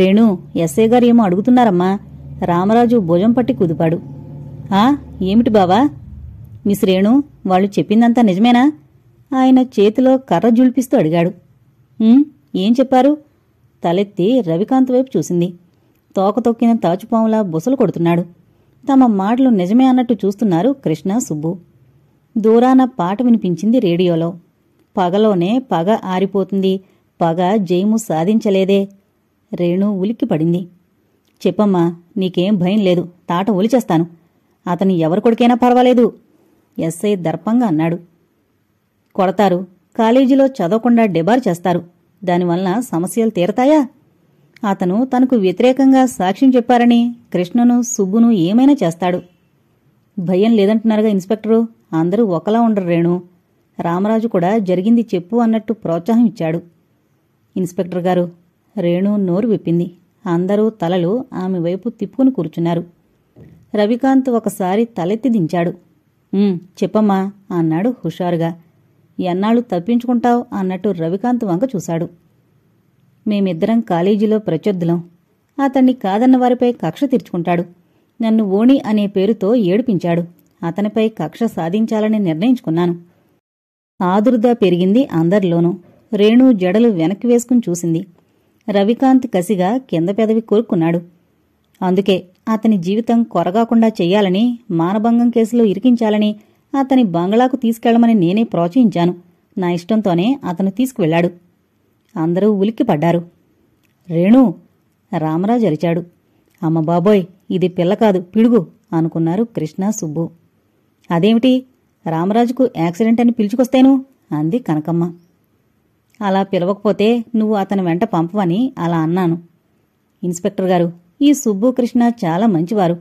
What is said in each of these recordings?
Renu SI గారు ఏమో అడుగుతున్నారమ్మా రామరాజు భుజం పట్టి కుదిపాడు ఆ ఏమిటి బావా మిస్ రేణు వాళ్ళు చెప్పిందంతా నిజమేనా ఆయన చేతిలో కర్ర జుల్పిస్తూ అడిగాడు ఏం చెప్పారు తలెత్తి రవికాంత్ వైపు చూసింది తోక తొక్కిన తాచుపాములా బుసలు కొడుతున్నాడు తమ మాటలు నిజమే అన్నట్టు చూస్తున్నారు కృష్ణ సుబ్బు దూరాన పాట వినిపించింది రేడియోలో పగలోనే పగ ఆరిపోతుంది పగ జయము సాధించలేదే రేణు ఉలిక్కి పడింది చెప్పమ్మా నీకేం భయం లేదు తాట ఒలిచేస్తాను అతను ఎవరి కొడుకైనా పర్వాలేదు ఎస్ఐ దర్పంగా అన్నాడు కొడతారు కాలేజీలో చదవకుండా డెబార్ చేస్తారు దానివల్ల సమస్యలు తీరతాయా అతను తనకు వ్యతిరేకంగా సాక్ష్యం చెప్పారని కృష్ణను సుబ్బును ఏమైనా చేస్తాడు భయం లేదంటున్నారుగా ఇన్స్పెక్టరు అందరూ ఒకలా ఉండరు రేణు రామరాజు కూడా జరిగింది చెప్పు అన్నట్టు ప్రోత్సాహం ఇచ్చాడు ఇన్స్పెక్టర్ గారు రేణు నోరు విప్పింది అందరూ తలలు ఆమె వైపు తిప్పుకుని కూర్చున్నారు రవికాంత్ ఒకసారి తలెత్తి దించాడు చెప్పమ్మా అన్నాడు హుషారుగా ఎన్నాళ్ళు తప్పించుకుంటావు అన్నట్టు రవికాంత్ వంక చూశాడు మేమిద్దరం కాలేజీలో ప్రత్యర్థులం అతన్ని కాదన్న వారిపై కక్ష తీర్చుకుంటాడు నన్ను ఓణి అనే పేరుతో ఏడిపించాడు అతనిపై కక్ష సాధించాలని నిర్ణయించుకున్నాను ఆదుర్దా పెరిగింది అందరిలోనూ రేణు జడలు వెనక్కి వేసుకుని చూసింది రవికాంత్ కసిగా కింద పెదవి కోరుకున్నాడు అందుకే అతని జీవితం కొరగాకుండా చెయ్యాలని మానభంగం కేసులో ఇరికించాలని అతని బంగ్లాకు తీసుకెళ్లమని నేనే ప్రోత్సహించాను నా ఇష్టంతోనే అతను తీసుకువెళ్లాడు అందరూ ఉలిక్కిపడ్డారు రేణు రామరాజు అరిచాడు అమ్మ బాబోయ్ ఇది పిల్ల కాదు పిడుగు అనుకున్నారు కృష్ణ సుబ్బు అదేమిటి రామరాజుకు యాక్సిడెంట్ అని పిలుచుకొస్తేను అంది కనకమ్మ అలా పిలవకపోతే నువ్వు అతని వెంట పంపవని అలా అన్నాను ఇన్స్పెక్టర్ గారు ఈ సుబ్బుకృష్ణ చాలా మంచివారు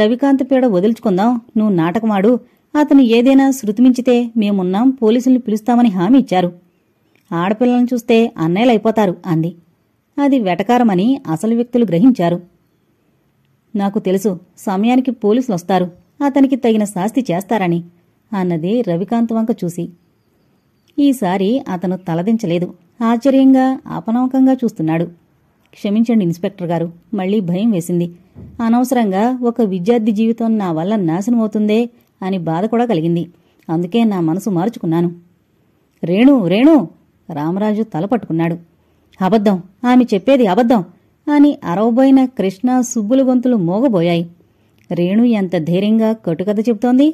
రవికాంత్ పీడ వదిల్చుకుందాం నువ్వు నాటకమాడు అతను ఏదైనా శృతిమించితే మేమున్నాం పోలీసుల్ని పిలుస్తామని హామీ ఇచ్చారు ఆడపిల్లలను చూస్తే అన్నయ్యలైపోతారు అంది అది వెటకారమని అసలు వ్యక్తులు గ్రహించారు నాకు తెలుసు సమయానికి పోలీసులొస్తారు అతనికి తగిన శాస్తి చేస్తారని అన్నది రవికాంత్ వంక చూసి ఈసారి అతను తలదించలేదు ఆశ్చర్యంగా అపనవకంగా చూస్తున్నాడు క్షమించండి ఇన్స్పెక్టర్ గారు మళ్లీ భయం వేసింది అనవసరంగా ఒక విద్యార్థి జీవితం నా వల్ల నాశనమవుతుందే అని బాధ కూడా కలిగింది అందుకే నా మనసు మార్చుకున్నాను రేణు రేణు రామరాజు తల పట్టుకున్నాడు అబద్ధం ఆమె చెప్పేది అబద్ధం అని అరవబోయిన కృష్ణ సుబ్బుల గొంతులు మోగబోయాయి రేణు ఎంత ధైర్యంగా కటుకథ చెబుతోంది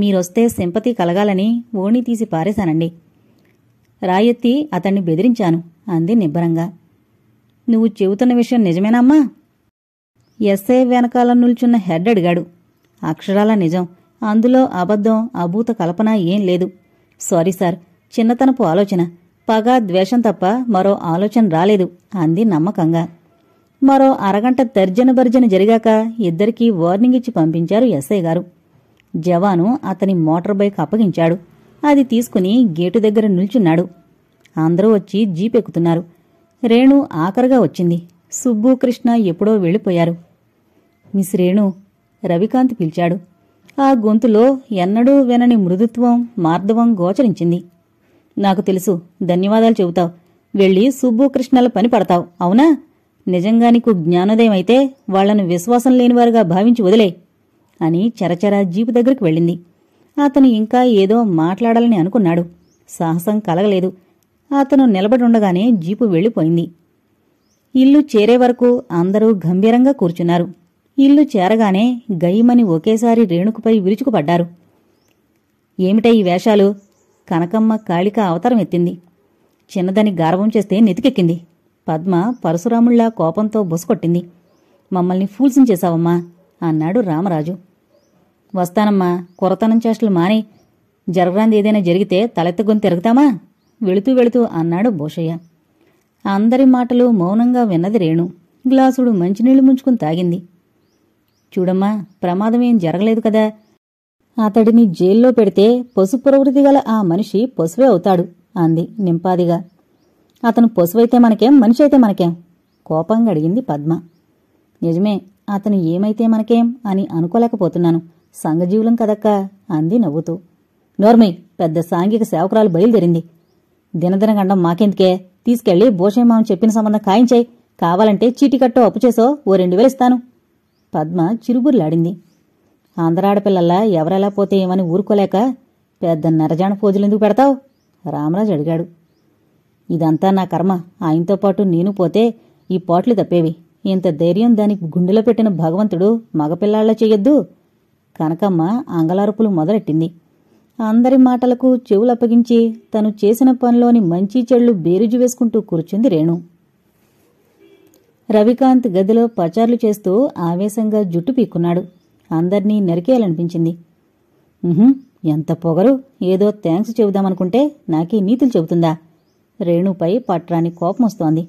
మీరొస్తే సింపతి కలగాలని ఓణి తీసి పారేశానండి రాయెత్తి అతన్ని బెదిరించాను అంది నిబ్బరంగా నువ్వు చెబుతున్న విషయం నిజమేనమ్మా ఎస్ఐ వెనకాల నుల్చున్న హెడ్ అడిగాడు అక్షరాల నిజం అందులో అబద్ధం అభూత కల్పన ఏం లేదు సారీ సార్ చిన్నతనపు ఆలోచన పగ ద్వేషం తప్ప మరో ఆలోచన రాలేదు అంది నమ్మకంగా మరో అరగంట తర్జన భర్జన జరిగాక ఇద్దరికీ వార్నింగ్ ఇచ్చి పంపించారు ఎస్ఐ గారు జవాను అతని మోటార్ బైక్ అప్పగించాడు అది తీసుకుని గేటు దగ్గర నిల్చున్నాడు అందరూ వచ్చి జీప్ ఎక్కుతున్నారు రేణు ఆఖరిగా వచ్చింది సుబ్బు కృష్ణ ఎప్పుడో వెళ్ళిపోయారు మిస్ రేణు రవికాంత్ పిలిచాడు ఆ గొంతులో ఎన్నడూ వెనని మృదుత్వం మార్ధవం గోచరించింది నాకు తెలుసు ధన్యవాదాలు చెబుతావు వెళ్ళి సుబ్బు కృష్ణల పని పడతావు అవునా నిజంగా నీకు జ్ఞానోదయం అయితే వాళ్లను విశ్వాసం లేనివారుగా భావించి వదిలే అని చరచరా జీపు దగ్గరికి వెళ్ళింది అతను ఇంకా ఏదో మాట్లాడాలని అనుకున్నాడు సాహసం కలగలేదు అతను నిలబడుండగానే జీపు వెళ్ళిపోయింది ఇల్లు చేరే వరకు అందరూ గంభీరంగా కూర్చున్నారు ఇల్లు చేరగానే గయ్యమని ఒకేసారి రేణుకుపై విరుచుకుపడ్డారు ఏమిటై ఈ వేషాలు కనకమ్మ కాళిక అవతారం ఎత్తింది చిన్నదని గారవం చేస్తే నెతికెక్కింది పద్మ పరశురాముళ్లా కోపంతో బుసకొట్టింది మమ్మల్ని చేశావమ్మా అన్నాడు రామరాజు వస్తానమ్మా కొరతనం చేష్టలు మాని జరగరాంది ఏదైనా జరిగితే తలెత్తగొని తిరుగుతామా వెళుతూ వెళుతూ అన్నాడు భూషయ్య అందరి మాటలు మౌనంగా విన్నది రేణు గ్లాసుడు మంచినీళ్లు ముంచుకుని తాగింది చూడమ్మా ప్రమాదమేం జరగలేదు కదా అతడిని జైల్లో పెడితే పశు ప్రవృత్తి గల ఆ మనిషి పశువే అవుతాడు అంది నింపాదిగా అతను పశువైతే మనకేం మనిషి అయితే మనకేం కోపంగా అడిగింది పద్మ నిజమే అతను ఏమైతే మనకేం అని అనుకోలేకపోతున్నాను సంఘజీవులం కదక్క అంది నవ్వుతూ నోర్మి పెద్ద సాంఘిక సేవకురాలు బయలుదేరింది దినదినగండం మాకెందుకే తీసుకెళ్లి భూషేమాం చెప్పిన సంబంధం ఖాయించాయి కావాలంటే చీటికట్టో అప్పు చేసో ఓ రెండు వేలిస్తాను పద్మ చిరుబుర్లాడింది ఆంధ్రాడపిల్లల్లా ఎవరెలా పోతే ఏమని ఊరుకోలేక పెద్ద నరజాణ ఎందుకు పెడతావు రామరాజు అడిగాడు ఇదంతా నా కర్మ ఆయనతో పాటు నేను పోతే ఈ పోట్లు తప్పేవి ఇంత ధైర్యం దానికి గుండెలో పెట్టిన భగవంతుడు మగపిల్లాళ్ళ చెయ్యొద్దు కనకమ్మ అంగలారుపులు మొదలెట్టింది అందరి మాటలకు చెవులప్పగించి తను చేసిన పనిలోని మంచి చెళ్ళు బేరుజు వేసుకుంటూ కూర్చుంది రేణు రవికాంత్ గదిలో పచార్లు చేస్తూ ఆవేశంగా జుట్టు పీక్కున్నాడు అందర్నీ నరికేయాలనిపించింది ఎంత పొగరు ఏదో థ్యాంక్స్ చెబుదామనుకుంటే నాకీ నీతులు చెబుతుందా రేణుపై పట్రాని కోపం వస్తోంది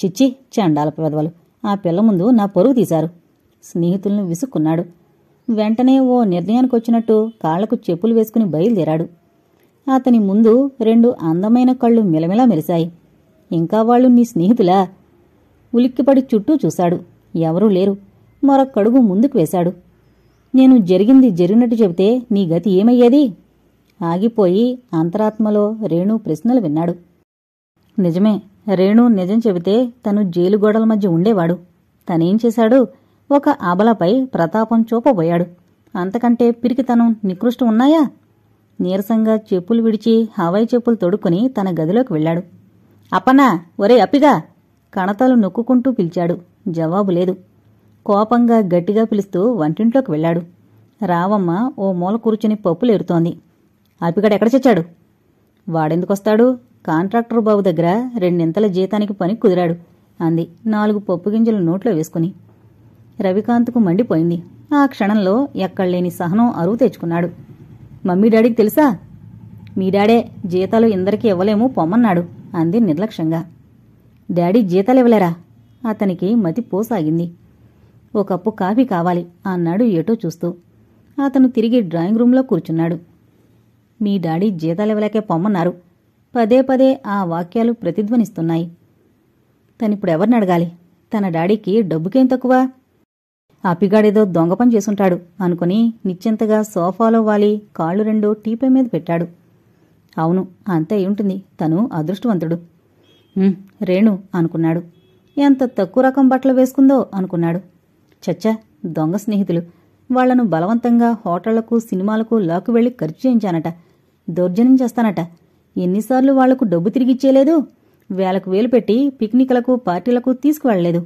చిచ్చి చండాల పెదవలు ఆ పిల్ల ముందు నా పరుగు తీశారు స్నేహితులను విసుక్కున్నాడు వెంటనే ఓ నిర్ణయానికి వచ్చినట్టు కాళ్లకు చెప్పులు వేసుకుని బయలుదేరాడు అతని ముందు రెండు అందమైన కళ్ళు మిలమిలా మెరిశాయి ఇంకా వాళ్ళు నీ స్నేహితులా ఉలిక్కిపడి చుట్టూ చూశాడు ఎవరూ లేరు మరొక్కడుగు ముందుకు వేశాడు నేను జరిగింది జరిగినట్టు చెబితే నీ గతి ఏమయ్యేది ఆగిపోయి అంతరాత్మలో రేణు ప్రశ్నలు విన్నాడు నిజమే రేణు నిజం చెబితే తను జైలు గోడల మధ్య ఉండేవాడు తనేం చేశాడు ఒక అబలపై ప్రతాపం చూపబోయాడు అంతకంటే పిరికితనం నికృష్టం ఉన్నాయా నీరసంగా చెప్పులు విడిచి హవాయి చెప్పులు తొడుక్కుని తన గదిలోకి వెళ్ళాడు అప్పనా ఒరే అప్పిగా కణతలు నొక్కుకుంటూ పిలిచాడు జవాబు లేదు కోపంగా గట్టిగా పిలుస్తూ వంటింట్లోకి వెళ్ళాడు రావమ్మ ఓ మూల కూర్చుని పప్పులేరుతోంది అప్పిగడెక్కడ చచ్చాడు వాడెందుకొస్తాడు కాంట్రాక్టర్ బాబు దగ్గర రెండింతల జీతానికి పని కుదిరాడు అంది నాలుగు పప్పు గింజలు నోట్లో వేసుకుని రవికాంత్కు మండిపోయింది ఆ క్షణంలో ఎక్కడలేని సహనం అరువు తెచ్చుకున్నాడు మమ్మీ డాడీకి తెలుసా మీ డాడే జీతాలు ఇందరికీ ఇవ్వలేము పొమ్మన్నాడు అంది నిర్లక్ష్యంగా డాడీ జీతాలు ఇవ్వలేరా అతనికి మతి పోసాగింది ఓ కప్పు కాఫీ కావాలి అన్నాడు ఏటో చూస్తూ అతను తిరిగి డ్రాయింగ్ రూంలో కూర్చున్నాడు మీ డాడీ జీతాలు ఇవ్వలేకే పొమ్మన్నారు పదే పదే ఆ వాక్యాలు ప్రతిధ్వనిస్తున్నాయి తనిప్పుడు ఎవరిని అడగాలి తన డాడీకి డబ్బుకేం తక్కువ అపిగాడేదో దొంగ చేసుంటాడు అనుకుని నిశ్చింతగా సోఫాలో వాలి కాళ్ళు రెండో టీపై మీద పెట్టాడు అవును అంతే ఉంటుంది తను అదృష్టవంతుడు రేణు అనుకున్నాడు ఎంత తక్కువ రకం బట్టలు వేసుకుందో అనుకున్నాడు చచ్చా దొంగ స్నేహితులు వాళ్లను బలవంతంగా హోటళ్లకు సినిమాలకు లాకు వెళ్లి ఖర్చు చేయించానట దౌర్జన్యం చేస్తానట ఎన్నిసార్లు వాళ్లకు డబ్బు తిరిగిచ్చేలేదు వేలకు వేలు పెట్టి పిక్నిక్లకు పార్టీలకు తీసుకువెళ్లలేదు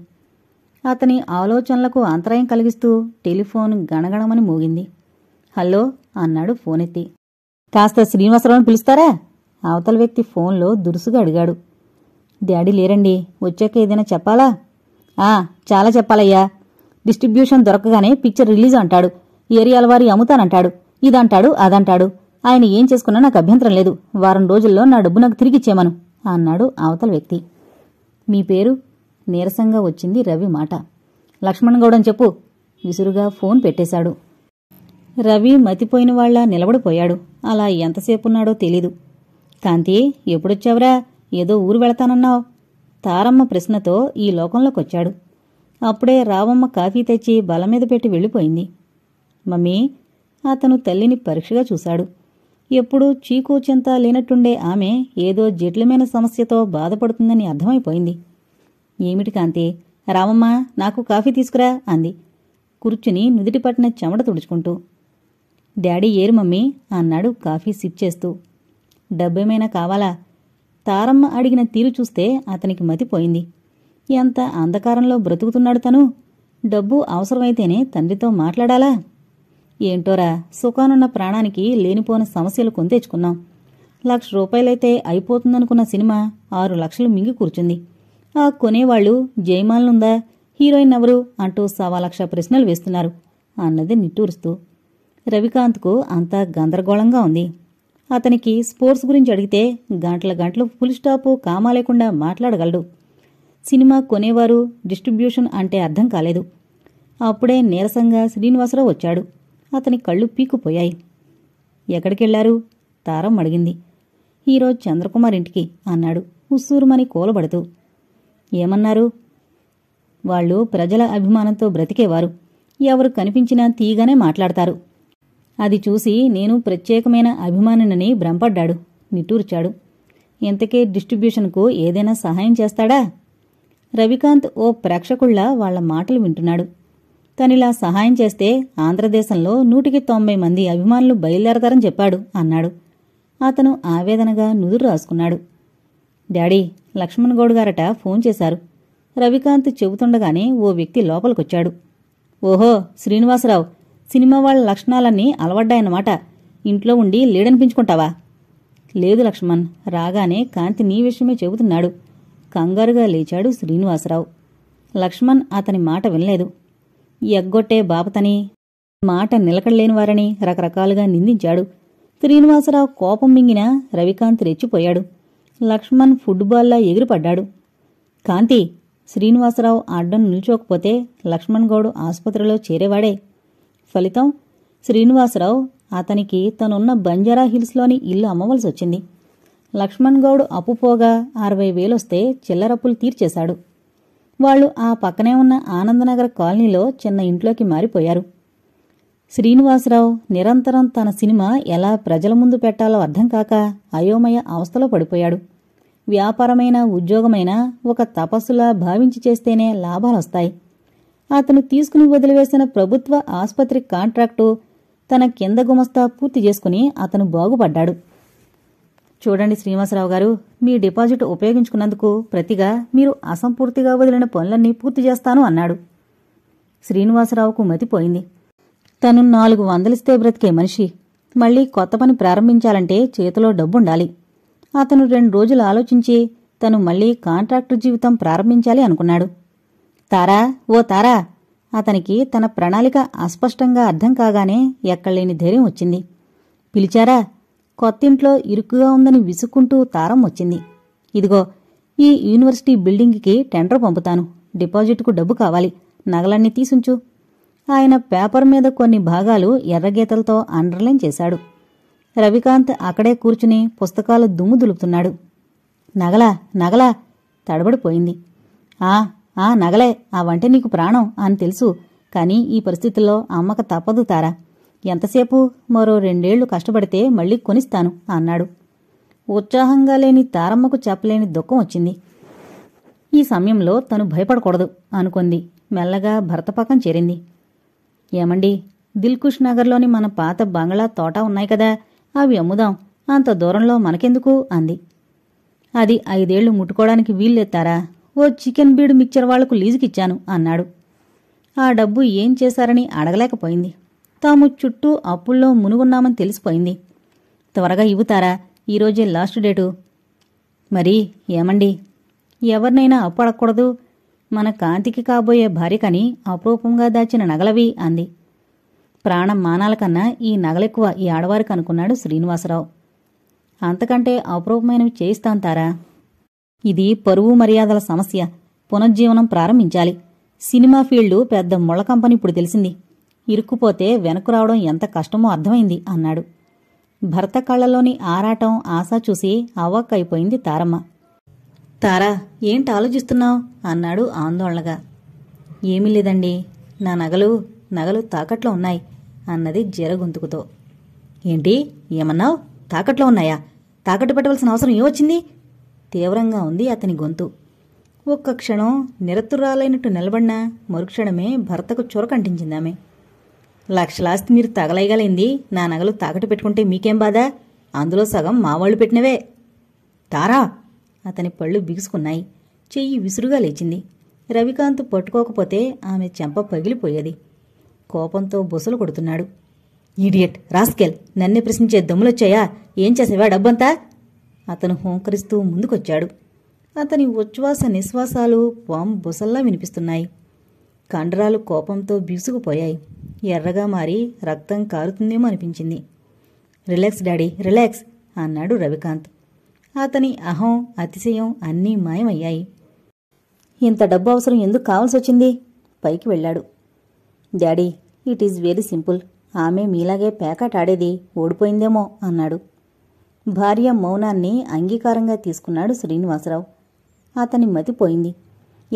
అతని ఆలోచనలకు అంతరాయం కలిగిస్తూ టెలిఫోన్ గణగణమని మోగింది హలో అన్నాడు ఫోన్ ఎత్తి కాస్త శ్రీనివాసరావును పిలుస్తారా అవతల వ్యక్తి ఫోన్లో దురుసుగా అడిగాడు డాడీ లేరండి వచ్చాక ఏదైనా చెప్పాలా ఆ చాలా చెప్పాలయ్యా డిస్ట్రిబ్యూషన్ దొరకగానే పిక్చర్ రిలీజ్ అంటాడు ఏరియాల వారి అమ్ముతానంటాడు ఇదంటాడు అదంటాడు ఆయన ఏం చేసుకున్నా నాకు అభ్యంతరం లేదు వారం రోజుల్లో నా డబ్బు నాకు తిరిగిచ్చేమను అన్నాడు అవతల వ్యక్తి మీ పేరు నీరసంగా వచ్చింది రవి మాట లక్ష్మణ్ గౌడని చెప్పు విసురుగా ఫోన్ పెట్టేశాడు రవి మతిపోయిన వాళ్ళ నిలబడిపోయాడు అలా ఎంతసేపున్నాడో తెలీదు కాంతి ఎప్పుడొచ్చావురా ఏదో ఊరు వెళతానన్నావు తారమ్మ ప్రశ్నతో ఈ లోకంలోకొచ్చాడు అప్పుడే రావమ్మ కాఫీ తెచ్చి బలమీద పెట్టి వెళ్ళిపోయింది మమ్మీ అతను తల్లిని పరీక్షగా చూశాడు ఎప్పుడూ చింత లేనట్టుండే ఆమె ఏదో జటిలమైన సమస్యతో బాధపడుతుందని అర్థమైపోయింది ఏమిటి కాంతి రామమ్మ నాకు కాఫీ తీసుకురా అంది కూర్చుని నుదిటిపట్టిన చెమట తుడుచుకుంటూ డాడీ ఏరు మమ్మీ అన్నాడు కాఫీ సిప్ చేస్తూ డబ్బేమైనా కావాలా తారమ్మ అడిగిన తీరు చూస్తే అతనికి మతిపోయింది ఎంత అంధకారంలో బ్రతుకుతున్నాడు తను డబ్బు అవసరమైతేనే తండ్రితో మాట్లాడాలా ఏంటోరా సుఖానున్న ప్రాణానికి లేనిపోని సమస్యలు కొంతెచ్చుకున్నాం లక్ష రూపాయలైతే అయిపోతుందనుకున్న సినిమా ఆరు లక్షలు మింగి కూర్చుంది ఆ కొనేవాళ్లు జయమాలనుందా హీరోయిన్ ఎవరు అంటూ సవా లక్ష ప్రశ్నలు వేస్తున్నారు అన్నది నిట్టూరుస్తూ రవికాంత్కు అంతా గందరగోళంగా ఉంది అతనికి స్పోర్ట్స్ గురించి అడిగితే గంటల గంటలు ఫుల్ స్టాపు కామా లేకుండా మాట్లాడగలడు సినిమా కొనేవారు డిస్ట్రిబ్యూషన్ అంటే అర్థం కాలేదు అప్పుడే నీరసంగా శ్రీనివాసరావు వచ్చాడు అతని కళ్ళు పీకుపోయాయి ఎక్కడికెళ్లారు తారం అడిగింది ఈరోజు చంద్రకుమార్ ఇంటికి అన్నాడు ఉస్సూరుమని కూలబడుతూ ఏమన్నారు వాళ్ళు ప్రజల అభిమానంతో బ్రతికేవారు ఎవరు కనిపించినా తీగానే మాట్లాడతారు అది చూసి నేను ప్రత్యేకమైన అభిమానినని భ్రమపడ్డాడు నిట్టూర్చాడు ఇంతకే డిస్ట్రిబ్యూషన్కు ఏదైనా సహాయం చేస్తాడా రవికాంత్ ఓ ప్రేక్షకుళ్ళ వాళ్ల మాటలు వింటున్నాడు కానీ ఇలా సహాయం చేస్తే ఆంధ్రదేశంలో నూటికి తొంభై మంది అభిమానులు బయలుదేరతారని చెప్పాడు అన్నాడు అతను ఆవేదనగా నుదురు రాసుకున్నాడు డాడీ లక్ష్మణ్ గౌడ్ గారట ఫోన్ చేశారు రవికాంత్ చెబుతుండగానే ఓ వ్యక్తి లోపలికొచ్చాడు ఓహో శ్రీనివాసరావు సినిమా వాళ్ళ లక్షణాలన్నీ అలవడ్డాయన్నమాట ఇంట్లో ఉండి లేడనిపించుకుంటావా లేదు లక్ష్మణ్ రాగానే కాంతి నీ విషయమే చెబుతున్నాడు కంగారుగా లేచాడు శ్రీనివాసరావు లక్ష్మణ్ అతని మాట వినలేదు ఎగ్గొట్టే బాపతని మాట నిలకడలేనివారని రకరకాలుగా నిందించాడు శ్రీనివాసరావు కోపం మింగిన రవికాంత్ రెచ్చిపోయాడు లక్ష్మణ్ ఫుట్బాల్లా ఎగిరిపడ్డాడు కాంతి శ్రీనివాసరావు అడ్డం నిల్చోకపోతే లక్ష్మణ్ గౌడ్ ఆసుపత్రిలో చేరేవాడే ఫలితం శ్రీనివాసరావు అతనికి తనున్న బంజారా హిల్స్లోని ఇల్లు అమ్మవలసి వచ్చింది లక్ష్మణ్ గౌడ్ అప్పుపోగా అరవై వేలొస్తే చిల్లరప్పులు తీర్చేశాడు వాళ్ళు ఆ పక్కనే ఉన్న ఆనందనగర్ కాలనీలో చిన్న ఇంట్లోకి మారిపోయారు శ్రీనివాసరావు నిరంతరం తన సినిమా ఎలా ప్రజల ముందు పెట్టాలో అర్థం కాక అయోమయ అవస్థలో పడిపోయాడు వ్యాపారమైన ఉద్యోగమైన ఒక తపస్సులా భావించి చేస్తేనే లాభాలొస్తాయి అతను తీసుకుని వదిలివేసిన ప్రభుత్వ ఆసుపత్రి కాంట్రాక్టు తన కింద గుమస్తా పూర్తి చేసుకుని అతను బాగుపడ్డాడు చూడండి శ్రీనివాసరావు గారు మీ డిపాజిట్ ఉపయోగించుకున్నందుకు ప్రతిగా మీరు అసంపూర్తిగా వదిలిన పనులన్నీ పూర్తి చేస్తాను అన్నాడు శ్రీనివాసరావుకు మతిపోయింది తను నాలుగు వందలిస్తే బ్రతికే మనిషి మళ్లీ కొత్త పని ప్రారంభించాలంటే చేతిలో డబ్బుండాలి అతను రెండు రోజులు ఆలోచించి తను మళ్లీ కాంట్రాక్టు జీవితం ప్రారంభించాలి అనుకున్నాడు తారా ఓ తారా అతనికి తన ప్రణాళిక అస్పష్టంగా అర్థం కాగానే ఎక్కడలేని ధైర్యం వచ్చింది పిలిచారా కొత్తింట్లో ఇరుకుగా ఉందని విసుక్కుంటూ తారం వచ్చింది ఇదిగో ఈ యూనివర్సిటీ బిల్డింగ్కి టెండర్ పంపుతాను డిపాజిట్కు డబ్బు కావాలి నగలన్నీ తీసుంచు ఆయన పేపర్ మీద కొన్ని భాగాలు ఎర్రగీతలతో అండర్లైన్ చేశాడు రవికాంత్ అక్కడే కూర్చుని పుస్తకాలు దుమ్ము దులుపుతున్నాడు నగలా నగలా తడబడిపోయింది ఆ ఆ నగలే ఆ వంటే నీకు ప్రాణం అని తెలుసు కానీ ఈ పరిస్థితుల్లో అమ్మక తప్పదు తారా ఎంతసేపు మరో రెండేళ్లు కష్టపడితే మళ్ళీ కొనిస్తాను అన్నాడు ఉత్సాహంగా లేని తారమ్మకు చెప్పలేని దుఃఖం వచ్చింది ఈ సమయంలో తను భయపడకూడదు అనుకుంది మెల్లగా భర్తపకం చేరింది ఏమండి దిల్కుష్ నగర్లోని మన పాత బంగ్లా తోట ఉన్నాయి కదా అవి అమ్ముదాం అంత దూరంలో మనకెందుకు అంది అది ఐదేళ్లు ముట్టుకోవడానికి వీల్లెత్తారా ఓ చికెన్ బీడు మిక్చర్ వాళ్లకు లీజుకిచ్చాను అన్నాడు ఆ డబ్బు ఏం చేశారని అడగలేకపోయింది తాము చుట్టూ అప్పుల్లో మునుగున్నామని తెలిసిపోయింది త్వరగా ఇవ్వుతారా ఈరోజే లాస్ట్ డేటు మరి ఏమండి ఎవరినైనా అప్పు అడగకూడదు మన కాంతికి కాబోయే భార్య కని అపరూపంగా దాచిన నగలవి అంది ప్రాణం మానాల కన్నా ఈ నగలెక్కువ ఈ ఆడవారికి అనుకున్నాడు శ్రీనివాసరావు అంతకంటే అపరూపమైనవి చేయిస్తాంతారా తారా ఇది పరువు మర్యాదల సమస్య పునర్జీవనం ప్రారంభించాలి సినిమా ఫీల్డు పెద్ద ముళ్ళ కంపెనీ ఇప్పుడు తెలిసింది ఇరుక్కుపోతే వెనక్కు రావడం ఎంత కష్టమో అర్థమైంది అన్నాడు భర్త కళ్లలోని ఆరాటం ఆశ చూసి అవాక్కైపోయింది తారమ్మ తారా ఏంటి ఆలోచిస్తున్నావు అన్నాడు ఆందోళనగా ఏమీ లేదండి నా నగలు నగలు తాకట్లో ఉన్నాయి అన్నది జరగొంతుకుతో ఏంటి ఏమన్నావు తాకట్లో ఉన్నాయా తాకట్టు పెట్టవలసిన అవసరం ఏమొచ్చింది తీవ్రంగా ఉంది అతని గొంతు ఒక్క క్షణం నిరతురాలైనట్టు నిలబడినా మరుక్షణమే భర్తకు చొరకంటించిందామె లక్షలాస్తి మీరు తగలేయగలింది నా నగలు తాకట్టు పెట్టుకుంటే మీకేం బాధ అందులో సగం మావాళ్ళు పెట్టినవే తారా అతని పళ్ళు బిగుసుకున్నాయి చెయ్యి విసురుగా లేచింది రవికాంత్ పట్టుకోకపోతే ఆమె చెంప పగిలిపోయేది కోపంతో బుసలు కొడుతున్నాడు ఈడియట్ రాస్కెల్ నన్నే ప్రశ్నించే దమ్ములొచ్చాయా ఏం చేసేవా డబ్బంతా అతను హోంకరిస్తూ ముందుకొచ్చాడు అతని ఉచ్ఛ్వాస నిశ్వాసాలు పాం బుసల్లా వినిపిస్తున్నాయి కండరాలు కోపంతో బిగుసుకుపోయాయి ఎర్రగా మారి రక్తం కారుతుందేమో అనిపించింది రిలాక్స్ డాడీ రిలాక్స్ అన్నాడు రవికాంత్ అతని అహం అతిశయం అన్నీ మాయమయ్యాయి ఇంత డబ్బు అవసరం ఎందుకు కావాల్సి వచ్చింది పైకి వెళ్ళాడు daddy it is very simple ఆమె మీలాగే పేకాట ఆడేది ఓడిపోయిందేమో అన్నాడు భార్య మౌనాన్ని అంగీకారంగా తీసుకున్నాడు శ్రీనివాసరావు అతని మతిపోయింది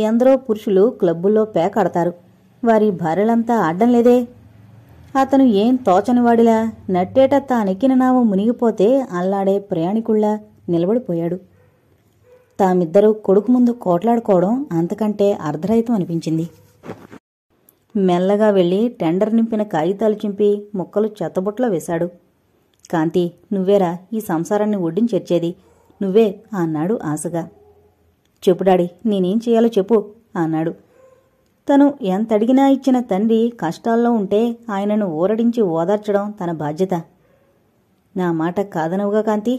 ఎందరో పురుషులు క్లబ్బుల్లో పేకాడతారు వారి భార్యలంతా ఆడడం లేదే అతను ఏం తోచనివాడిలా నట్టేట తానెక్కిన నావు మునిగిపోతే అల్లాడే ప్రయాణికుళ్లా నిలబడిపోయాడు తామిద్దరూ కొడుకు ముందు కోట్లాడుకోవడం అంతకంటే అర్ధరహితం అనిపించింది మెల్లగా వెళ్ళి టెండర్ నింపిన కాగితాలు చింపి ముక్కలు చెత్తబుట్లో వేశాడు కాంతి నువ్వేరా ఈ సంసారాన్ని ఒడ్డించేర్చేది నువ్వే అన్నాడు ఆశగా చెప్పు డాడీ నేనేం చేయాలో చెప్పు అన్నాడు తను ఎంత అడిగినా ఇచ్చిన తండ్రి కష్టాల్లో ఉంటే ఆయనను ఊరడించి ఓదార్చడం తన బాధ్యత నా మాట కాదనవుగా కాంతి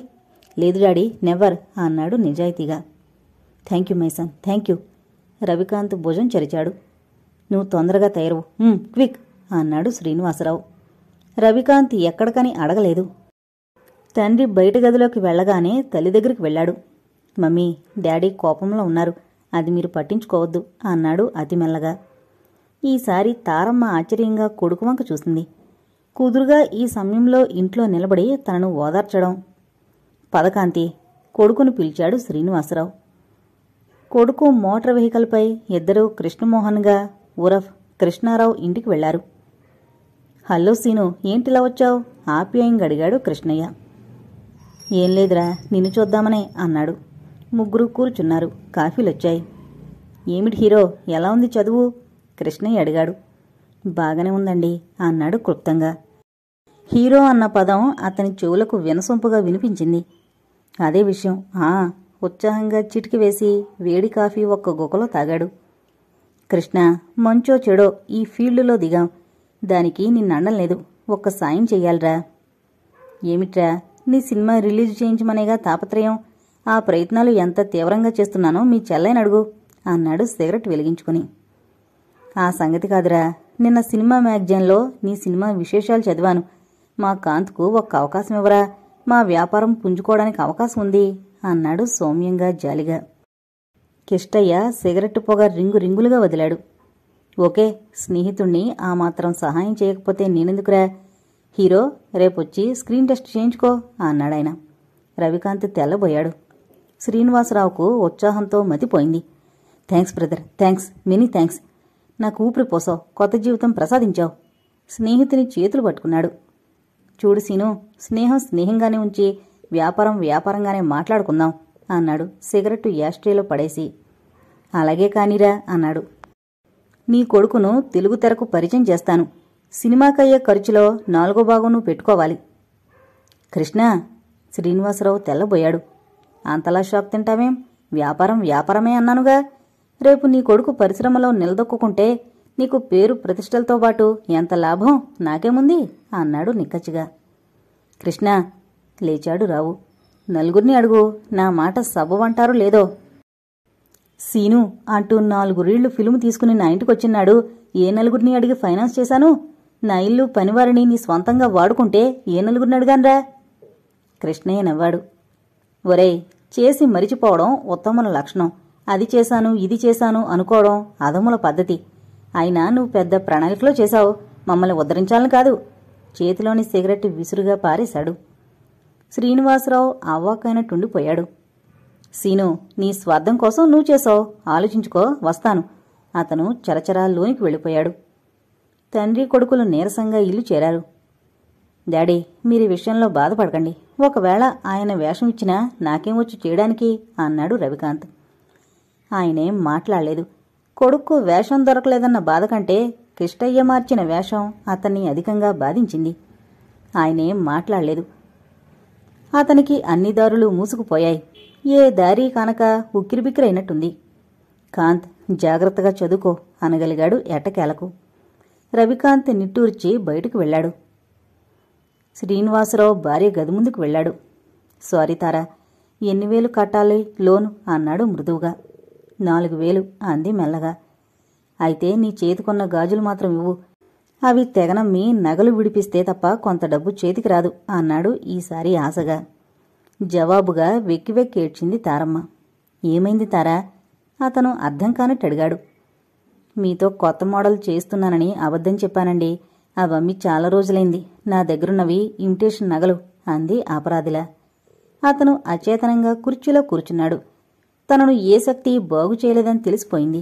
లేదు డాడీ నెవర్ అన్నాడు నిజాయితీగా thank you my son thank you Ravikanth భుజం చరిచాడు నువ్వు తొందరగా తయారు క్విక్ అన్నాడు శ్రీనివాసరావు రవికాంత్ ఎక్కడికని అడగలేదు తండ్రి బయట గదిలోకి వెళ్ళగానే తల్లి దగ్గరికి వెళ్ళాడు మమ్మీ డాడీ కోపంలో ఉన్నారు అది మీరు పట్టించుకోవద్దు అన్నాడు అతి మెల్లగా ఈసారి తారమ్మ ఆశ్చర్యంగా కొడుకు వంక చూసింది కుదురుగా ఈ సమయంలో ఇంట్లో నిలబడి తనను ఓదార్చడం పదకాంతి కొడుకును పిలిచాడు శ్రీనివాసరావు కొడుకు మోటార్ వెహికల్పై ఇద్దరూ కృష్ణమోహన్గా ఉరఫ్ కృష్ణారావు ఇంటికి వెళ్లారు హలో సీను ఏంటిలా వచ్చావు ఆప్యాయంగా అడిగాడు కృష్ణయ్య ఏం లేదురా నిన్ను చూద్దామనే అన్నాడు ముగ్గురు కూర్చున్నారు కాఫీలొచ్చాయి ఏమిటి హీరో ఎలా ఉంది చదువు కృష్ణయ్య అడిగాడు బాగానే ఉందండి అన్నాడు క్లుప్తంగా హీరో అన్న పదం అతని చెవులకు వినసొంపుగా వినిపించింది అదే విషయం ఆ ఉత్సాహంగా చిటికి వేసి వేడి కాఫీ ఒక్క గుకలో తాగాడు కృష్ణ మంచో చెడో ఈ ఫీల్డ్లో దిగాం దానికి నిన్నండం లేదు ఒక్క సాయం చెయ్యాలరా ఏమిట్రా నీ సినిమా రిలీజ్ చేయించమనేగా తాపత్రయం ఆ ప్రయత్నాలు ఎంత తీవ్రంగా చేస్తున్నానో మీ చెల్లైన అడుగు అన్నాడు సిగరెట్ వెలిగించుకుని ఆ సంగతి కాదురా నిన్న సినిమా మ్యాగజైన్లో నీ సినిమా విశేషాలు చదివాను మా కాంత్కు ఒక్క అవకాశం ఇవ్వరా మా వ్యాపారం పుంజుకోవడానికి అవకాశం ఉంది అన్నాడు సౌమ్యంగా జాలిగా కిష్టయ్య సిగరెట్ పొగ రింగు రింగులుగా వదిలాడు ఓకే స్నేహితుణ్ణి ఆ మాత్రం సహాయం చేయకపోతే నేనెందుకురా హీరో రేపొచ్చి స్క్రీన్ టెస్ట్ చేయించుకో అన్నాడాయన రవికాంత్ తెల్లబోయాడు శ్రీనివాసరావుకు ఉత్సాహంతో మతిపోయింది thanks brother thanks many thanks నా ఊపిరి పోసావు కొత్త జీవితం ప్రసాదించావు స్నేహితుని చేతులు పట్టుకున్నాడు చూడు సీను స్నేహం స్నేహంగానే ఉంచి వ్యాపారం వ్యాపారంగానే మాట్లాడుకుందాం అన్నాడు సిగరెట్టు యాస్ట్రేలో పడేసి అలాగే కానిరా అన్నాడు నీ కొడుకును తెలుగు తెరకు పరిచయం చేస్తాను సినిమాకయ్యే ఖర్చులో నాలుగో భాగం నువ్వు పెట్టుకోవాలి కృష్ణ శ్రీనివాసరావు తెల్లబోయాడు అంతలా షాక్ తింటావేం వ్యాపారం వ్యాపారమే అన్నానుగా రేపు నీ కొడుకు పరిశ్రమలో నిలదొక్కుంటే నీకు పేరు ప్రతిష్టలతో పాటు ఎంత లాభం నాకేముంది అన్నాడు నిక్కచ్చిగా కృష్ణ లేచాడు రావు నలుగురిని అడుగు నా మాట సబ్బవంటారు లేదో సీను అంటూ నాలుగు రీళ్లు ఫిలుము తీసుకుని నా ఇంటికొచ్చిన్నాడు ఏ నలుగురిని అడిగి ఫైనాన్స్ చేశాను నా ఇల్లు పనివారిని నీ స్వంతంగా వాడుకుంటే ఏ నలుగురిని అడిగానరా కృష్ణయ్య నవ్వాడు ఒరే చేసి మరిచిపోవడం ఉత్తముల లక్షణం అది చేశాను ఇది చేశాను అనుకోవడం అదముల పద్ధతి అయినా నువ్వు పెద్ద ప్రణాళికలో చేశావు మమ్మల్ని ఉద్ధరించాలని కాదు చేతిలోని సిగరెట్ విసురుగా పారేశాడు శ్రీనివాసరావు అవ్వాకైనట్టుండిపోయాడు సీను నీ స్వార్థం కోసం నువ్వు చేసావు ఆలోచించుకో వస్తాను అతను చరచరా లోనికి వెళ్ళిపోయాడు తండ్రి కొడుకులు నీరసంగా ఇల్లు చేరారు డాడీ మీరు విషయంలో బాధపడకండి ఒకవేళ ఆయన వేషం ఇచ్చినా నాకేం వచ్చి చేయడానికి అన్నాడు రవికాంత్ ఆయనేం మాట్లాడలేదు కొడుక్కు వేషం దొరకలేదన్న బాధ కంటే కిష్టయ్య మార్చిన వేషం అతన్ని అధికంగా బాధించింది ఆయనేం మాట్లాడలేదు అతనికి అన్ని దారులు మూసుకుపోయాయి ఏ దారి కానక ఉక్కిరిబిక్కిరైనట్టుంది కాంత్ జాగ్రత్తగా చదువుకో అనగలిగాడు ఎటకేలకు రవికాంత్ నిట్టూర్చి బయటకు వెళ్లాడు శ్రీనివాసరావు భార్య గది ముందుకు వెళ్ళాడు సారీ తారా ఎన్ని వేలు కట్టాలి లోను అన్నాడు మృదువుగా నాలుగు వేలు అంది మెల్లగా అయితే నీ చేతికున్న గాజులు మాత్రం ఇవ్వు అవి తెగనమ్మి నగలు విడిపిస్తే తప్ప కొంత డబ్బు చేతికి రాదు అన్నాడు ఈసారి ఆశగా జవాబుగా వెక్కి వెక్కి ఏడ్చింది తారమ్మ ఏమైంది తారా అతను అర్థం కానట్టు అడిగాడు మీతో కొత్త మోడల్ చేస్తున్నానని అబద్ధం చెప్పానండి అవమ్మి చాలా రోజులైంది నా దగ్గరున్నవి ఇమిటేషన్ నగలు అంది అపరాధిలా అతను అచేతనంగా కుర్చీలో కూర్చున్నాడు తనను ఏ శక్తి బాగు చేయలేదని తెలిసిపోయింది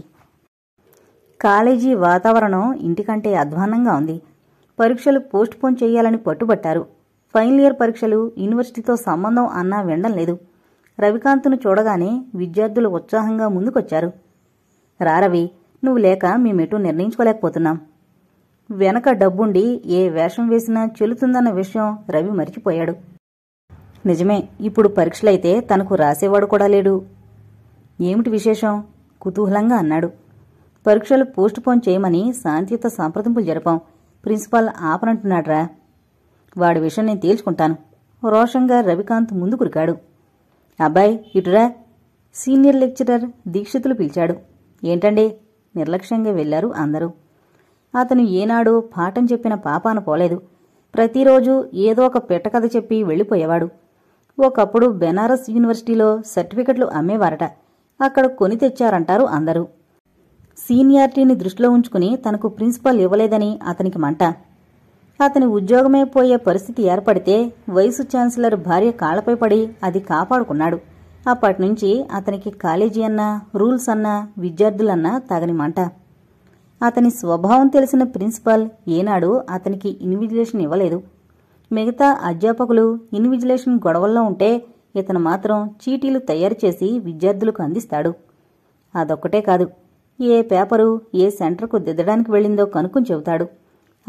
కాలేజీ వాతావరణం ఇంటికంటే అధ్వాన్నంగా ఉంది పరీక్షలు పోస్ట్ పోన్ చేయాలని పట్టుబట్టారు ఫైనల్ ఇయర్ పరీక్షలు యూనివర్సిటీతో సంబంధం అన్నా వినడం లేదు రవికాంత్ను చూడగానే విద్యార్థులు ఉత్సాహంగా ముందుకొచ్చారు రారవి నువ్వు లేక మేమెటూ నిర్ణయించుకోలేకపోతున్నాం వెనక డబ్బుండి ఏ వేషం వేసినా చెలుతుందన్న విషయం రవి మరిచిపోయాడు నిజమే ఇప్పుడు పరీక్షలైతే తనకు రాసేవాడు కూడా లేడు ఏమిటి విశేషం కుతూహలంగా అన్నాడు పరీక్షలు పోస్ట్ పోన్ చేయమని శాంతియుత సంప్రదింపులు జరపాం ప్రిన్సిపాల్ ఆపనంటున్నాడ్రా వాడి విషయం నేను తేల్చుకుంటాను రోషంగా రవికాంత్ ముందు కురికాడు అబ్బాయి ఇటురా సీనియర్ లెక్చరర్ దీక్షితులు పిలిచాడు ఏంటండి నిర్లక్ష్యంగా వెళ్లారు అందరూ అతను ఏనాడు పాఠం చెప్పిన పాపాన పోలేదు ప్రతిరోజు ఏదో ఒక పెట్టకథ చెప్పి వెళ్ళిపోయేవాడు ఒకప్పుడు బెనారస్ యూనివర్సిటీలో సర్టిఫికెట్లు అమ్మేవారట అక్కడ కొని తెచ్చారంటారు అందరూ సీనియారిటీని దృష్టిలో ఉంచుకుని తనకు ప్రిన్సిపాల్ ఇవ్వలేదని అతనికి మంట అతని ఉద్యోగమే పోయే పరిస్థితి ఏర్పడితే వైస్ ఛాన్సలర్ భార్య కాళ్లపై పడి అది కాపాడుకున్నాడు అప్పటినుంచి అతనికి కాలేజీ అన్నా రూల్స్ అన్నా విద్యార్థులన్నా తగని మంట అతని స్వభావం తెలిసిన ప్రిన్సిపాల్ ఏనాడు అతనికి ఇన్విజిలేషన్ ఇవ్వలేదు మిగతా అధ్యాపకులు ఇన్విజిలేషన్ గొడవల్లో ఉంటే ఇతను మాత్రం చీటీలు తయారు చేసి విద్యార్థులకు అందిస్తాడు అదొక్కటే కాదు ఏ పేపరు ఏ సెంటర్కు దిద్దడానికి వెళ్ళిందో కనుక్కుని చెబుతాడు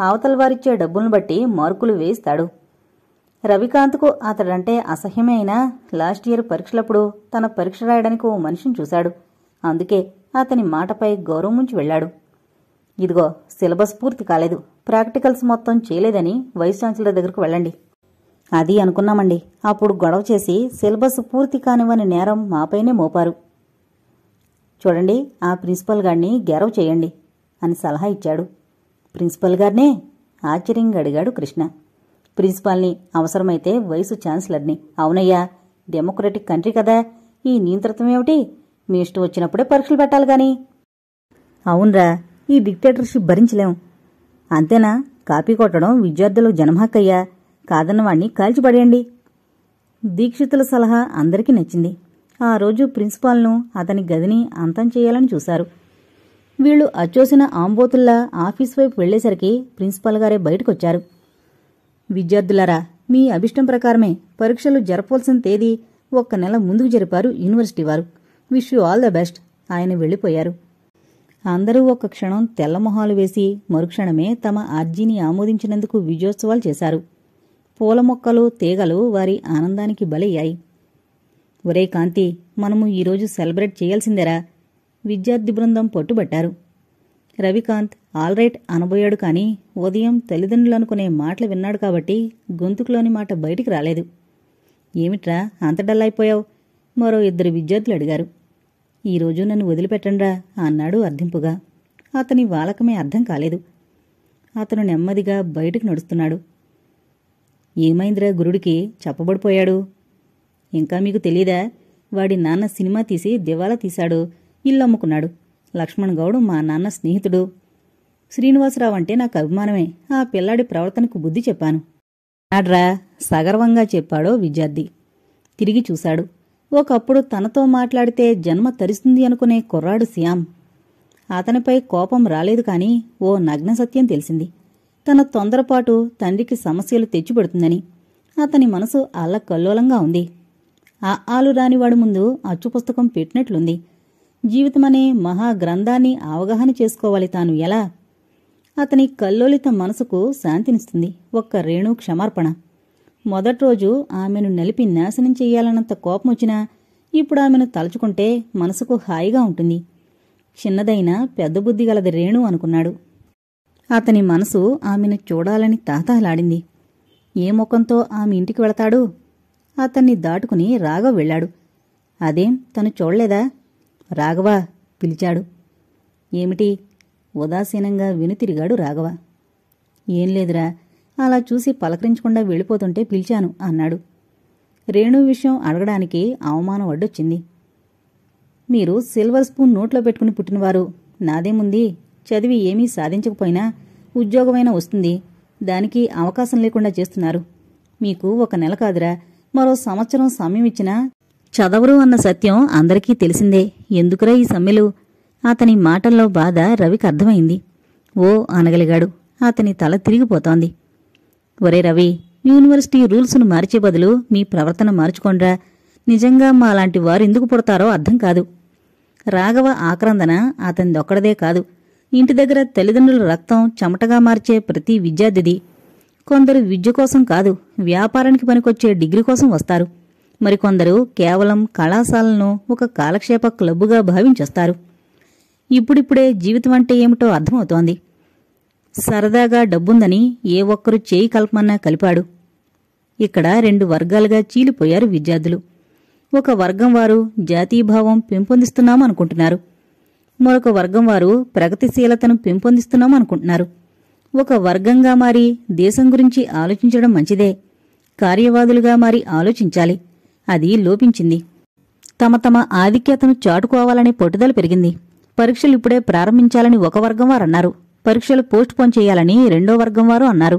అవతల వారిచ్చే డబ్బులను బట్టి మార్కులు వేయిస్తాడు రవికాంత్కు అతడంటే అసహ్యమైన లాస్ట్ ఇయర్ పరీక్షలప్పుడు తన పరీక్ష రాయడానికి ఓ మనిషిని చూశాడు అందుకే అతని మాటపై గౌరవం ఉంచి వెళ్ళాడు ఇదిగో సిలబస్ పూర్తి కాలేదు ప్రాక్టికల్స్ మొత్తం చేయలేదని వైస్ ఛాన్సలర్ దగ్గరకు వెళ్ళండి అది అనుకున్నామండి అప్పుడు గొడవ చేసి సిలబస్ పూర్తి కానివ్వని నేరం మాపైనే మోపారు చూడండి ఆ ప్రిన్సిపల్ గారిని గెరవ్ చేయండి అని సలహా ఇచ్చాడు ప్రిన్సిపల్ గారినే ఆశ్చర్యంగా అడిగాడు కృష్ణ ప్రిన్సిపాల్ని అవసరమైతే వైస్ ఛాన్సలర్ని అవునయ్యా డెమోక్రటిక్ కంట్రీ కదా ఈ నియంత్రితం ఏమిటి మీ ఇష్టం వచ్చినప్పుడే పరీక్షలు పెట్టాలి గాని అవునరా ఈ డిక్టేటర్షిప్ భరించలేం అంతేనా కాపీ కొట్టడం విద్యార్థులకు జనమహక్కయ్యా కాదన్నవాణ్ణి కాల్చిపడేయండి దీక్షితుల సలహా అందరికీ నచ్చింది ఆ రోజు ప్రిన్సిపాల్ను అతని గదిని అంతం చేయాలని చూశారు వీళ్లు అచ్చోసిన ఆంబోతుల్లా ఆఫీస్ వైపు వెళ్లేసరికి ప్రిన్సిపాల్ గారే బయటకొచ్చారు విద్యార్థులారా మీ అభిష్టం ప్రకారమే పరీక్షలు జరపవలసిన తేదీ ఒక్క నెల ముందుకు జరిపారు యూనివర్సిటీ వారు wish you all the best ఆయన వెళ్ళిపోయారు అందరూ ఒక క్షణం తెల్లమొహాలు వేసి మరుక్షణమే తమ ఆర్జీని ఆమోదించినందుకు విజయోత్సవాలు చేశారు పూల మొక్కలు తీగలు వారి ఆనందానికి బలయ్యాయి ఒరే కాంతి మనము ఈరోజు సెలబ్రేట్ చేయాల్సిందేరా విద్యార్థి బృందం పట్టుబట్టారు రవికాంత్ ఆల్రైట్ అనబోయాడు కానీ ఉదయం తల్లిదండ్రులనుకునే మాటలు విన్నాడు కాబట్టి గొంతుకులోని మాట బయటికి రాలేదు ఏమిట్రా అంత డల్ అయిపోయావు మరో ఇద్దరు విద్యార్థులు అడిగారు ఈరోజు నన్ను వదిలిపెట్టండ్రా అన్నాడు అర్థింపుగా అతని వాలకమే అర్థం కాలేదు అతను నెమ్మదిగా బయటకు నడుస్తున్నాడు ఏమైందిరా గురుడికి చెప్పబడిపోయాడు ఇంకా మీకు తెలీదా వాడి నాన్న సినిమా తీసి దివాలా తీశాడు ఇల్లు అమ్ముకున్నాడు లక్ష్మణ్ గౌడ్ మా నాన్న స్నేహితుడు శ్రీనివాసరావు అంటే నాకు అభిమానమే ఆ పిల్లాడి ప్రవర్తనకు బుద్ధి చెప్పాను నాడ్రా సగర్వంగా చెప్పాడో విద్యార్థి తిరిగి చూశాడు ఒకప్పుడు తనతో మాట్లాడితే జన్మ తరిస్తుంది అనుకునే కుర్రాడు శ్యామ్ అతనిపై కోపం రాలేదు కానీ ఓ నగ్న సత్యం తెలిసింది తన తొందరపాటు తండ్రికి సమస్యలు తెచ్చిపెడుతుందని అతని మనసు అల్లకల్లోలంగా ఉంది ఆ ఆలు రానివాడు ముందు అచ్చు పుస్తకం పెట్టినట్లుంది జీవితమనే మహాగ్రంథాన్ని అవగాహన చేసుకోవాలి తాను ఎలా అతని కల్లోలిత మనసుకు శాంతినిస్తుంది ఒక్క రేణు క్షమార్పణ మొదట్రోజు ఆమెను నలిపి నాశనం చెయ్యాలన్నంత కోపం వచ్చినా ఇప్పుడు ఆమెను తలుచుకుంటే మనసుకు హాయిగా ఉంటుంది చిన్నదైన పెద్ద బుద్ధి గలది రేణు అనుకున్నాడు అతని మనసు ఆమెను చూడాలని తాతలాడింది ఏ ముఖంతో ఆమె ఇంటికి వెళతాడు అతన్ని దాటుకుని రాఘవ వెళ్ళాడు అదేం తను చూడలేదా రాఘవ పిలిచాడు ఏమిటి ఉదాసీనంగా వెనుతిరిగాడు రాఘవ ఏం లేదురా అలా చూసి పలకరించకుండా వెళ్ళిపోతుంటే పిలిచాను అన్నాడు రేణు విషయం అడగడానికి అవమానం అడ్డొచ్చింది మీరు సిల్వర్ స్పూన్ నోట్లో పెట్టుకుని పుట్టినవారు నాదేముంది చదివి ఏమీ సాధించకపోయినా ఉద్యోగమైనా వస్తుంది దానికి అవకాశం లేకుండా చేస్తున్నారు మీకు ఒక నెల కాదురా మరో సంవత్సరం సమయం ఇచ్చినా చదవరు అన్న సత్యం అందరికీ తెలిసిందే ఎందుకురా ఈ సమ్మెలు అతని మాటల్లో బాధ రవికి అర్థమైంది ఓ అనగలిగాడు అతని తల తిరిగిపోతోంది ఒరే రవి యూనివర్సిటీ రూల్స్ను మార్చే బదులు మీ ప్రవర్తన మార్చుకోండ్రా నిజంగా మా లాంటి వారు ఎందుకు పుడతారో అర్థం కాదు రాఘవ ఆక్రందన అతనిదొక్కడదే కాదు ఇంటి దగ్గర తల్లిదండ్రుల రక్తం చెమటగా మార్చే ప్రతి విద్యార్థిది కొందరు విద్య కోసం కాదు వ్యాపారానికి పనికొచ్చే డిగ్రీ కోసం వస్తారు మరికొందరు కేవలం కళాశాలను ఒక కాలక్షేప క్లబ్బుగా భావించేస్తారు ఇప్పుడిప్పుడే జీవితం అంటే ఏమిటో అర్థమవుతోంది సరదాగా డబ్బుందని ఏ ఒక్కరు చేయి కలపమన్నా కలిపాడు ఇక్కడ రెండు వర్గాలుగా చీలిపోయారు విద్యార్థులు ఒక వర్గం వారు జాతీయభావం పెంపొందిస్తున్నామనుకుంటున్నారు మరొక వర్గం వారు ప్రగతిశీలతను పెంపొందిస్తున్నామనుకుంటున్నారు ఒక వర్గంగా మారి దేశం గురించి ఆలోచించడం మంచిదే కార్యవాదులుగా మారి ఆలోచించాలి అది లోపించింది తమ తమ ఆధిక్యతను చాటుకోవాలనే పట్టుదల పెరిగింది పరీక్షలు ఇప్పుడే ప్రారంభించాలని ఒక వర్గం వారన్నారు పరీక్షలు పోస్ట్ పోన్ చేయాలని రెండో వర్గం వారు అన్నారు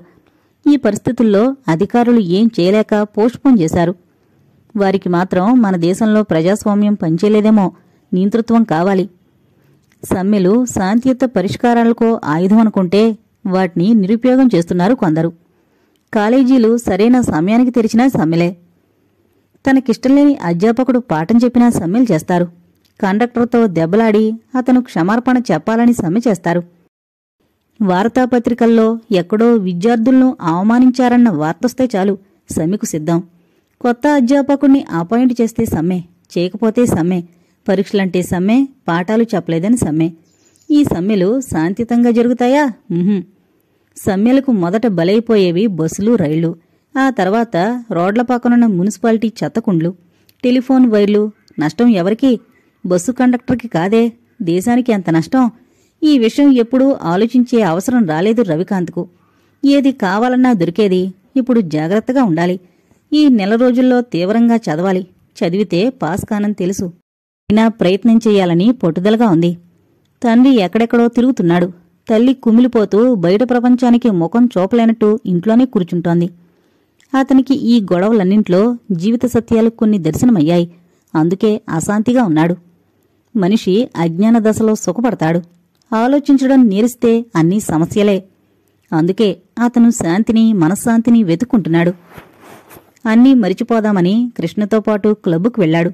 ఈ పరిస్థితుల్లో అధికారులు ఏం చేయలేక పోస్ట్ పోన్ చేశారు వారికి మాత్రం మన దేశంలో ప్రజాస్వామ్యం పనిచేయలేదేమో నియంతృత్వం కావాలి సమ్మెలు శాంతియుత పరిష్కారాలకో ఆయుధం అనుకుంటే వాటిని నిరుపయోగం చేస్తున్నారు కొందరు కాలేజీలు సరైన సమయానికి తెరిచినా సమ్మెలే తనకిష్టం లేని అధ్యాపకుడు పాఠం చెప్పినా సమ్మెలు చేస్తారు కండక్టర్తో దెబ్బలాడి అతను క్షమార్పణ చెప్పాలని సమ్మె చేస్తారు వార్తాపత్రికల్లో ఎక్కడో విద్యార్థులను అవమానించారన్న వార్తొస్తే చాలు సమ్మెకు సిద్ధం కొత్త అధ్యాపకుణ్ణి అపాయింట్ చేస్తే సమ్మె చేయకపోతే సమ్మె పరీక్షలంటే సమ్మె పాఠాలు చెప్పలేదని సమ్మె ఈ సమ్మెలు శాంతియుతంగా జరుగుతాయా సమ్మెలకు మొదట బలైపోయేవి బస్సులు రైళ్లు ఆ తర్వాత రోడ్ల పక్కనున్న మున్సిపాలిటీ చెత్తకుండ్లు టెలిఫోన్ వైర్లు నష్టం ఎవరికి బస్సు కండక్టర్కి కాదే దేశానికి ఎంత నష్టం ఈ విషయం ఎప్పుడూ ఆలోచించే అవసరం రాలేదు రవికాంత్కు ఏది కావాలన్నా దొరికేది ఇప్పుడు జాగ్రత్తగా ఉండాలి ఈ నెల రోజుల్లో తీవ్రంగా చదవాలి చదివితే పాస్ కానని తెలుసు అయినా ప్రయత్నం చేయాలని పట్టుదలగా ఉంది తండ్రి ఎక్కడెక్కడో తిరుగుతున్నాడు తల్లి కుమిలిపోతూ బయట ప్రపంచానికి ముఖం చూపలేనట్టు ఇంట్లోనే కూర్చుంటోంది అతనికి ఈ గొడవలన్నింట్లో జీవిత సత్యాలు కొన్ని దర్శనమయ్యాయి అందుకే అశాంతిగా ఉన్నాడు మనిషి అజ్ఞాన దశలో సుఖపడతాడు ఆలోచించడం నేరిస్తే అన్నీ సమస్యలే అందుకే అతను శాంతిని మనశ్శాంతిని వెతుక్కుంటున్నాడు అన్నీ మరిచిపోదామని కృష్ణతో పాటు క్లబ్బుకు వెళ్లాడు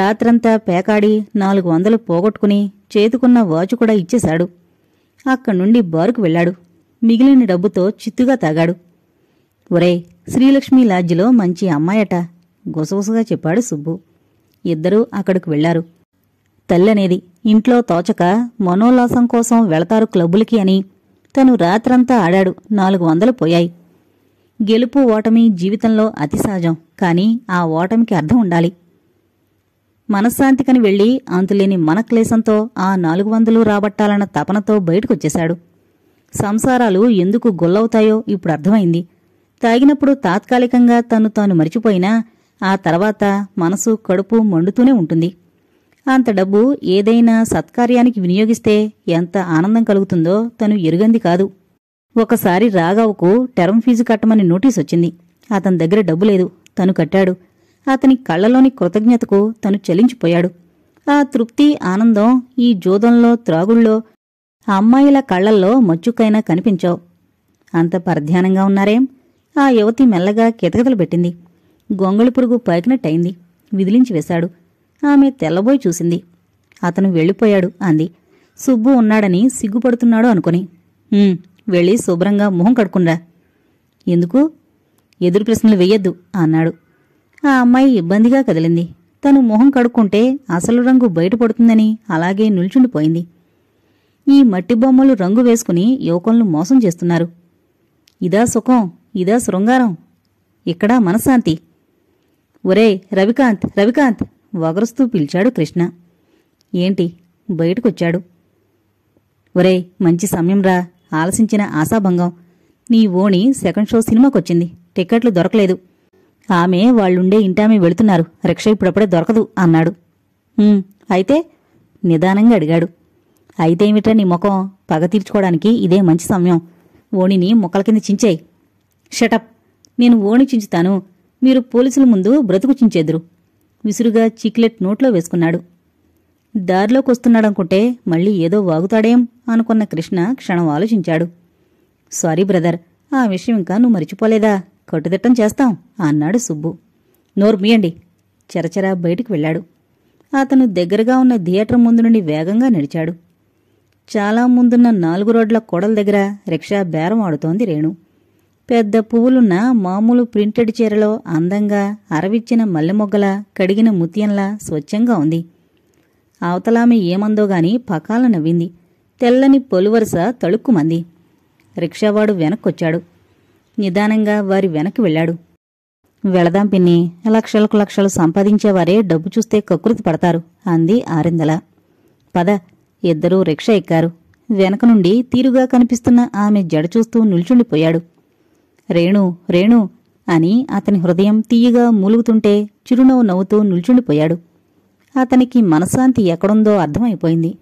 రాత్రంతా పేకాడి నాలుగు వందలు పోగొట్టుకుని చేతుకున్న వాచు కూడా ఇచ్చేశాడు అక్కడ్నుండి బారుకు వెళ్లాడు మిగిలిన డబ్బుతో చిత్తుగా తాగాడు ఒరే శ్రీలక్ష్మీ లాడ్జిలో మంచి అమ్మాయట గుసగుసగా చెప్పాడు సుబ్బు ఇద్దరూ అక్కడికి వెళ్లారు తల్లనేది ఇంట్లో తోచక మనోల్లాసం కోసం వెళతారు క్లబ్బులకి అని తను రాత్రంతా ఆడాడు నాలుగు వందలు పోయాయి గెలుపు ఓటమి జీవితంలో అతి సహజం కానీ ఆ ఓటమికి అర్థం ఉండాలి మనశ్శాంతికని వెళ్ళి అంతులేని మనక్లేశంతో ఆ నాలుగు వందలు రాబట్టాలన్న తపనతో బయటకొచ్చేశాడు సంసారాలు ఎందుకు గొల్లవుతాయో ఇప్పుడు అర్థమైంది తాగినప్పుడు తాత్కాలికంగా తను తాను మరిచిపోయినా ఆ తర్వాత మనసు కడుపు మండుతూనే ఉంటుంది అంత డబ్బు ఏదైనా సత్కార్యానికి వినియోగిస్తే ఎంత ఆనందం కలుగుతుందో తను ఎరుగంది కాదు ఒకసారి రాఘవకు టెర్మ్ ఫీజు కట్టమని నోటీస్ వచ్చింది అతని దగ్గర డబ్బు లేదు తను కట్టాడు అతని కళ్లలోని కృతజ్ఞతకు తను చలించిపోయాడు ఆ తృప్తి ఆనందం ఈ జోదంలో త్రాగుళ్ళో ఆ అమ్మాయిల కళ్లల్లో మచ్చుకైనా కనిపించావు అంత పరధ్యానంగా ఉన్నారేం ఆ యువతి మెల్లగా కితకతలు పెట్టింది గొంగళి పురుగు పైకినట్టయింది విదిలించి వేశాడు ఆమె తెల్లబోయి చూసింది అతను వెళ్ళిపోయాడు అంది సుబ్బు ఉన్నాడని సిగ్గుపడుతున్నాడు అనుకుని వెళ్ళి శుభ్రంగా మొహం కడుకునరా ఎందుకు ఎదురు ప్రశ్నలు వెయ్యొద్దు అన్నాడు ఆ అమ్మాయి ఇబ్బందిగా కదిలింది తను మొహం కడుక్కుంటే అసలు రంగు బయటపడుతుందని అలాగే నిల్చుండిపోయింది ఈ మట్టి బొమ్మలు రంగు వేసుకుని యువకులను మోసం చేస్తున్నారు ఇదా సుఖం ఇదా శృంగారం ఇక్కడ మనశ్శాంతి ఒరే రవికాంత్ రవికాంత్ వగరుస్తూ పిలిచాడు కృష్ణ ఏంటి బయటకొచ్చాడు ఒరే మంచి సమయం రా ఆలసించిన ఆశాభంగం నీ ఓణి సెకండ్ షో సినిమాకొచ్చింది టిక్కెట్లు దొరకలేదు ఆమె వాళ్ళుండే ఇంటామె వెళుతున్నారు రిక్ష ఇప్పుడప్పుడే దొరకదు అన్నాడు అయితే నిదానంగా అడిగాడు అయితే ఏమిట్రా నీ ముఖం పగ తీర్చుకోవడానికి ఇదే మంచి సమయం ఓణిని ముక్కల కింద చించేయి షటప్ నేను ఓణి చించుతాను మీరు పోలీసుల ముందు బ్రతుకు చించేద్దరు విసురుగా చిక్లెట్ నోట్లో వేసుకున్నాడు దారిలోకొస్తున్నాడనుకుంటే మళ్ళీ ఏదో వాగుతాడేం అనుకున్న కృష్ణ క్షణం ఆలోచించాడు సారీ బ్రదర్ ఆ విషయం ఇంకా నువ్వు మరిచిపోలేదా కట్టుదిట్టం చేస్తాం అన్నాడు సుబ్బు నోర్మియండి చెరచెర బయటికి వెళ్ళాడు అతను దగ్గరగా ఉన్న థియేటర్ ముందు నుండి వేగంగా నడిచాడు చాలా ముందున్న నాలుగు రోడ్ల కోడల దగ్గర రిక్షా బేరం ఆడుతోంది రేణు పెద్ద పువ్వులున్న మామూలు ప్రింటెడ్ చీరలో అందంగా అరవిచ్చిన మల్లెమొగ్గలా కడిగిన ముత్యంలా స్వచ్ఛంగా ఉంది అవతలామె ఏమందో గాని పకాల నవ్వింది తెల్లని పొలువరుస తళుక్కుమంది రిక్షావాడు వెనక్కొచ్చాడు నిదానంగా వారి వెనక్కి వెళ్ళాడు వెళదాం పిన్ని లక్షలకు లక్షలు సంపాదించేవారే డబ్బు చూస్తే కకృతి పడతారు అంది ఆరిందల పద ఇద్దరూ రిక్షా ఎక్కారు వెనక నుండి తీరుగా కనిపిస్తున్న ఆమె జడ చూస్తూ నిల్చుండిపోయాడు రేణు రేణు అని అతని హృదయం తీయగా మూలుగుతుంటే చిరునవ్వు నవ్వుతూ నిల్చుండిపోయాడు అతనికి మనశ్శాంతి ఎక్కడుందో అర్థమైపోయింది